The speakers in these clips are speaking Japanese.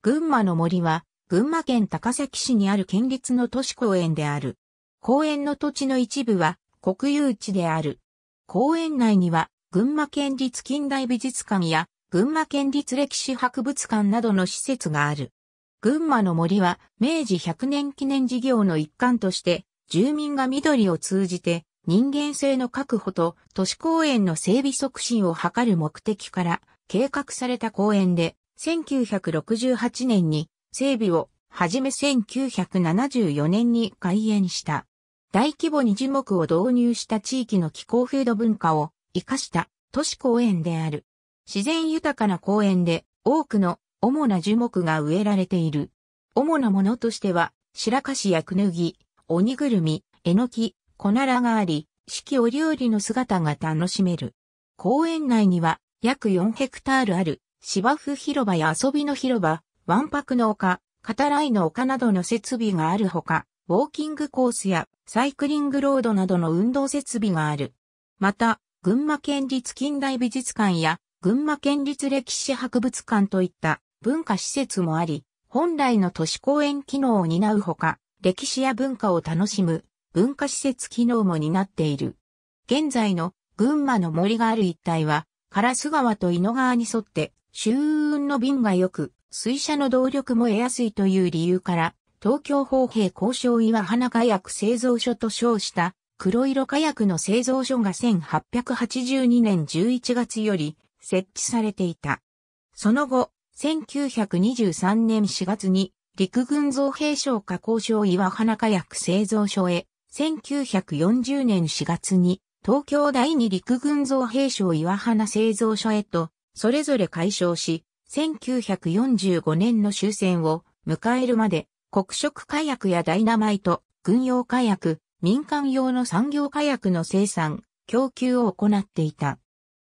群馬の森は、群馬県高崎市にある県立の都市公園である。公園の土地の一部は国有地である。公園内には、群馬県立近代美術館や、群馬県立歴史博物館などの施設がある。群馬の森は、明治100年記念事業の一環として、住民が緑を通じて、人間性の確保と都市公園の整備促進を図る目的から計画された公園で、1968年に整備をはじめ1974年に開園した。大規模に樹木を導入した地域の気候風土文化を活かした都市公園である。自然豊かな公園で多くの主な樹木が植えられている。主なものとしては、白樫やクヌギ、鬼ぐるみ、えのき、コナラがあり、四季折々の姿が楽しめる。公園内には約4ヘクタールある芝生広場や遊びの広場、ワンパクの丘、カタライの丘などの設備があるほか、ウォーキングコースやサイクリングロードなどの運動設備がある。また、群馬県立近代美術館や群馬県立歴史博物館といった文化施設もあり、本来の都市公園機能を担うほか、歴史や文化を楽しむ文化施設機能も担っている。現在の群馬の森がある一帯は、カラス川と井の川に沿って周運の便が良く、水車の動力も得やすいという理由から、東京方兵交渉岩花火薬製造所と称した黒色火薬の製造所が1882年11月より設置されていた。その後、1923年4月に陸軍造兵廠加工所岩花火薬製造所へ、1940年4月に東京第二陸軍造兵廠岩花製造所へとそれぞれ解消し、1945年の終戦を迎えるまで、黒色火薬やダイナマイト、軍用火薬、民間用の産業火薬の生産、供給を行っていた。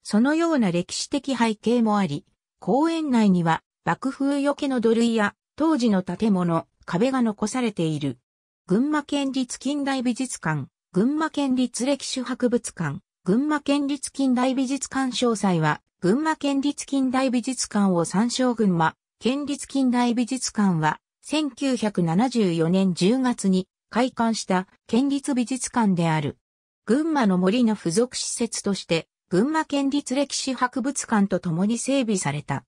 そのような歴史的背景もあり、公園内には爆風よけの土塁や当時の建物、壁が残されている。群馬県立近代美術館、群馬県立歴史博物館、群馬県立近代美術館詳細は群馬県立近代美術館を参照群馬県立近代美術館は1974年10月に開館した県立美術館である。群馬の森の付属施設として群馬県立歴史博物館と共に整備された。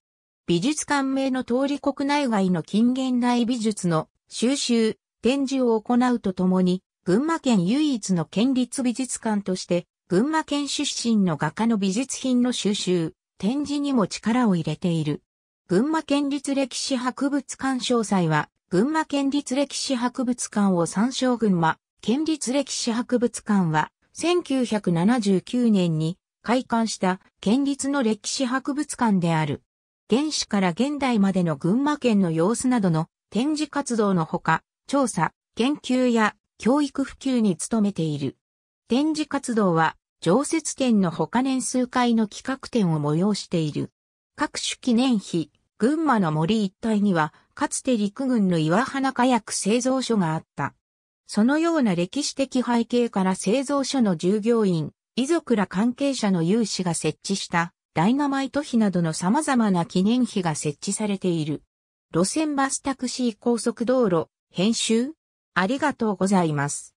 美術館名の通り国内外の近現代美術の収集、展示を行うとともに、群馬県唯一の県立美術館として、群馬県出身の画家の美術品の収集、展示にも力を入れている。群馬県立歴史博物館詳細は、群馬県立歴史博物館を参照群馬県立歴史博物館は、1979年に開館した県立の歴史博物館である。原始から現代までの群馬県の様子などの展示活動のほか、調査、研究や教育普及に努めている。展示活動は常設展の他年数回の企画展を催している。各種記念碑、群馬の森一帯には、かつて陸軍の岩花火薬製造所があった。そのような歴史的背景から製造所の従業員、遺族ら関係者の有志が設置したダイナマイト碑などの様々な記念碑が設置されている。路線バスタクシー高速道路、編集ありがとうございます。